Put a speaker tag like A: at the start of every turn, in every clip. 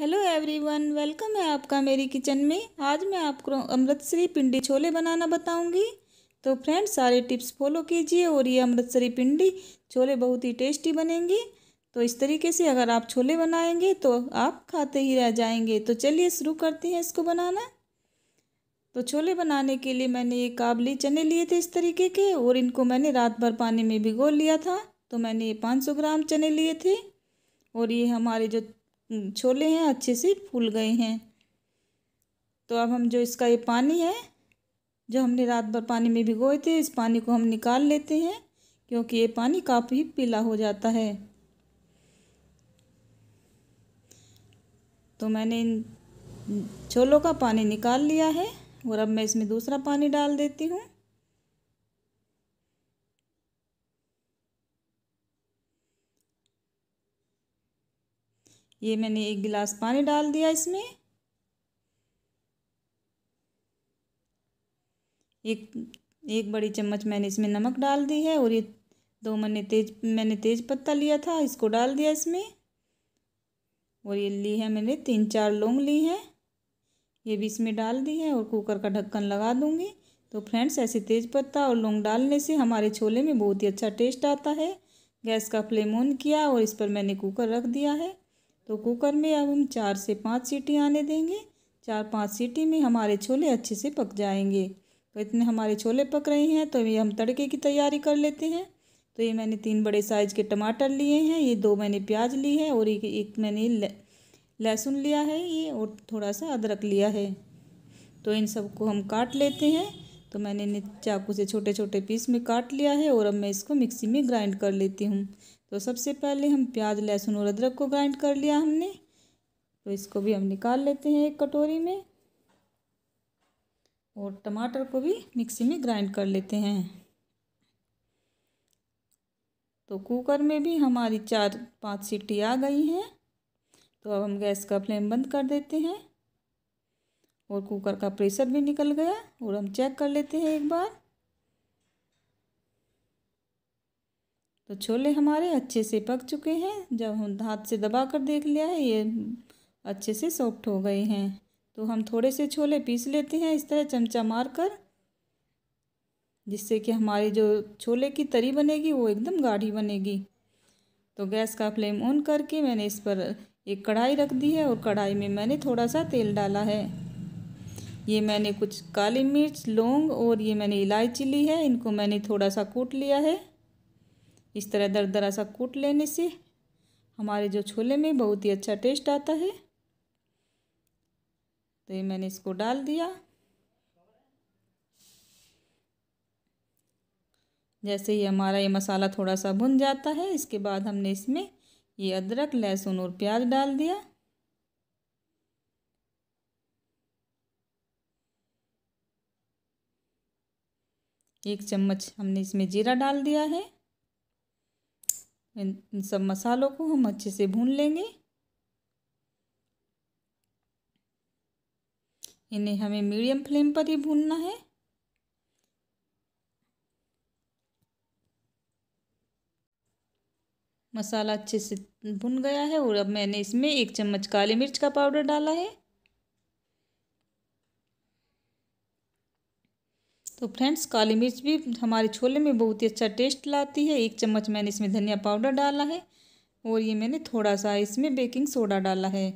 A: hello everyone welcome है आपका मेरी किचन में आज मैं आपको अमृतसरी पिंडी छोले बनाना बताऊंगी तो फ्रेंड्स सारे टिप्स फॉलो कीजिए और ये अमृतसरी पिंडी छोले बहुत ही टेस्टी बनेंगे तो इस तरीके से अगर आप छोले बनाएंगे तो आप खाते ही रह जाएंगे तो चलिए शुरू करते हैं इसको बनाना तो छोले बनाने के लिए मैंने ये काबली चने लिए थे इस तरीके के और इनको मैंने रात भर पानी में भिगो लिया था तो मैंने ये पाँच ग्राम चने लिए थे और ये हमारे जो हम्म, छोले हैं अच्छे से फूल गए हैं तो अब हम जो इसका ये पानी है जो हमने रात भर पानी में भिगोए थे इस पानी को हम निकाल लेते हैं क्योंकि ये पानी काफ़ी पीला हो जाता है तो मैंने इन छोलों का पानी निकाल लिया है और अब मैं इसमें दूसरा पानी डाल देती हूँ ये मैंने एक गिलास पानी डाल दिया इसमें एक एक बड़ी चम्मच मैंने इसमें नमक डाल दी है और ये दो मैंने तेज मैंने तेज पत्ता लिया था इसको डाल दिया इसमें और ये ली है मैंने तीन चार लौंग ली हैं ये भी इसमें डाल दी है और कुकर का ढक्कन लगा दूँगी तो फ्रेंड्स ऐसे तेज पत्ता और लौंग डालने से हमारे छोले में बहुत ही अच्छा टेस्ट आता है गैस का फ्लेम ऑन किया और इस पर मैंने कुकर रख दिया है तो कुकर में अब हम चार से पाँच सीटी आने देंगे चार पाँच सीटी में हमारे छोले अच्छे से पक जाएंगे तो इतने हमारे छोले पक रहे हैं तो ये हम तड़के की तैयारी कर लेते हैं तो ये मैंने तीन बड़े साइज़ के टमाटर लिए हैं ये दो मैंने प्याज ली है और एक एक मैंने लहसुन लिया है ये और थोड़ा सा अदरक लिया है तो इन सबको हम काट लेते हैं तो मैंने चाकू से छोटे छोटे पीस में काट लिया है और अब मैं इसको मिक्सी में ग्राइंड कर लेती हूँ तो सबसे पहले हम प्याज लहसुन और अदरक को ग्राइंड कर लिया हमने तो इसको भी हम निकाल लेते हैं एक कटोरी में और टमाटर को भी मिक्सी में ग्राइंड कर लेते हैं तो कुकर में भी हमारी चार पांच सीटी आ गई हैं तो अब हम गैस का फ्लेम बंद कर देते हैं और कुकर का प्रेशर भी निकल गया और हम चेक कर लेते हैं एक बार तो छोले हमारे अच्छे से पक चुके हैं जब हम हाथ से दबा कर देख लिया है ये अच्छे से सॉफ्ट हो गए हैं तो हम थोड़े से छोले पीस लेते हैं इस तरह चमचा मार कर जिससे कि हमारी जो छोले की तरी बनेगी वो एकदम गाढ़ी बनेगी तो गैस का फ्लेम ऑन करके मैंने इस पर एक कढ़ाई रख दी है और कढ़ाई में मैंने थोड़ा सा तेल डाला है ये मैंने कुछ काली मिर्च लौंग और ये मैंने इलायची ली है इनको मैंने थोड़ा सा कूट लिया है इस तरह दर दरा सा कूट लेने से हमारे जो छोले में बहुत ही अच्छा टेस्ट आता है तो ये मैंने इसको डाल दिया जैसे ही हमारा ये मसाला थोड़ा सा भुन जाता है इसके बाद हमने इसमें ये अदरक लहसुन और प्याज डाल दिया एक चम्मच हमने इसमें जीरा डाल दिया है इन सब मसालों को हम अच्छे से भून लेंगे इन्हें हमें मीडियम फ्लेम पर ही भूनना है मसाला अच्छे से भुन गया है और अब मैंने इसमें एक चम्मच काली मिर्च का पाउडर डाला है तो फ्रेंड्स काली मिर्च भी हमारे छोले में बहुत ही अच्छा टेस्ट लाती है एक चम्मच मैंने इसमें धनिया पाउडर डाला है और ये मैंने थोड़ा सा इसमें बेकिंग सोडा डाला है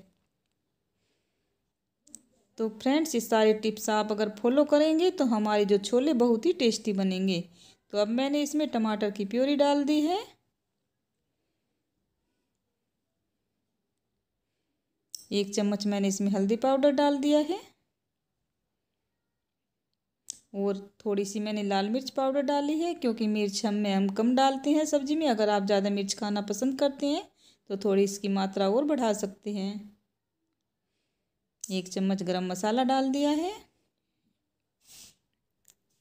A: तो फ्रेंड्स ये सारे टिप्स आप अगर फॉलो करेंगे तो हमारे जो छोले बहुत ही टेस्टी बनेंगे तो अब मैंने इसमें टमाटर की प्योरी डाल दी है एक चम्मच मैंने इसमें हल्दी पाउडर डाल दिया है और थोड़ी सी मैंने लाल मिर्च पाउडर डाली है क्योंकि मिर्च हम में हम कम डालते हैं सब्ज़ी में अगर आप ज़्यादा मिर्च खाना पसंद करते हैं तो थोड़ी इसकी मात्रा और बढ़ा सकते हैं एक चम्मच गरम मसाला डाल दिया है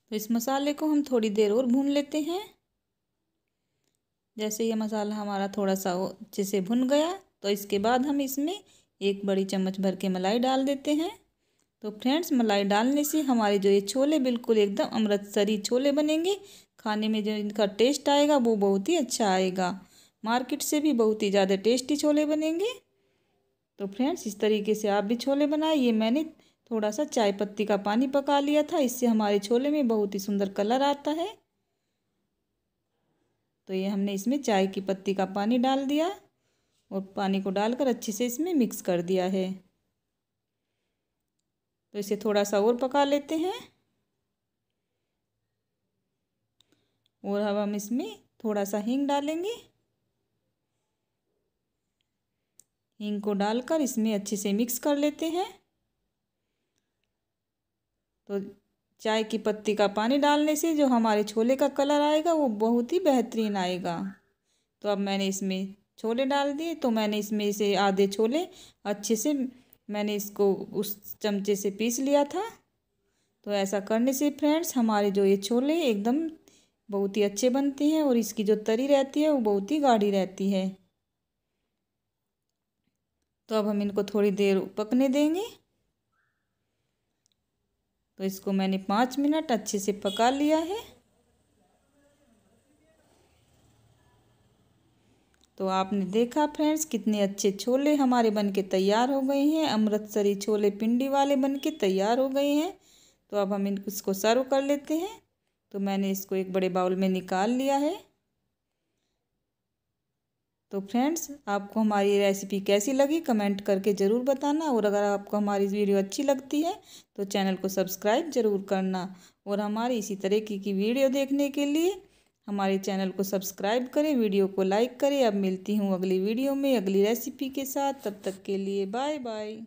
A: तो इस मसाले को हम थोड़ी देर और भून लेते हैं जैसे ये मसाला हमारा थोड़ा सा अच्छे से भुन गया तो इसके बाद हम इसमें एक बड़ी चम्मच भर के मलाई डाल देते हैं तो फ्रेंड्स मलाई डालने से हमारे जो ये छोले बिल्कुल एकदम अमृतसरी छोले बनेंगे खाने में जो इनका टेस्ट आएगा वो बहुत ही अच्छा आएगा मार्केट से भी बहुत ही ज़्यादा टेस्टी छोले बनेंगे तो फ्रेंड्स इस तरीके से आप भी छोले बनाए ये मैंने थोड़ा सा चाय पत्ती का पानी पका लिया था इससे हमारे छोले में बहुत ही सुंदर कलर आता है तो ये हमने इसमें चाय की पत्ती का पानी डाल दिया और पानी को डालकर अच्छे से इसमें मिक्स कर दिया है तो इसे थोड़ा सा और पका लेते हैं और अब हम इसमें थोड़ा सा हींग डालेंगे हींग को डालकर इसमें अच्छे से मिक्स कर लेते हैं तो चाय की पत्ती का पानी डालने से जो हमारे छोले का कलर आएगा वो बहुत ही बेहतरीन आएगा तो अब मैंने इसमें छोले डाल दिए तो मैंने इसमें से आधे छोले अच्छे से मैंने इसको उस चमचे से पीस लिया था तो ऐसा करने से फ्रेंड्स हमारे जो ये छोले एकदम बहुत ही अच्छे बनते हैं और इसकी जो तरी रहती है वो बहुत ही गाढ़ी रहती है तो अब हम इनको थोड़ी देर पकने देंगे तो इसको मैंने पाँच मिनट अच्छे से पका लिया है तो आपने देखा फ्रेंड्स कितने अच्छे छोले हमारे बनके तैयार हो गए हैं अमृतसरी छोले पिंडी वाले बनके तैयार हो गए हैं तो अब हम इनको इसको सर्व कर लेते हैं तो मैंने इसको एक बड़े बाउल में निकाल लिया है तो फ्रेंड्स आपको हमारी रेसिपी कैसी लगी कमेंट करके ज़रूर बताना और अगर आपको हमारी वीडियो अच्छी लगती है तो चैनल को सब्सक्राइब ज़रूर करना और हमारी इसी तरीके की वीडियो देखने के लिए हमारे चैनल को सब्सक्राइब करें वीडियो को लाइक करें अब मिलती हूँ अगली वीडियो में अगली रेसिपी के साथ तब तक के लिए बाय बाय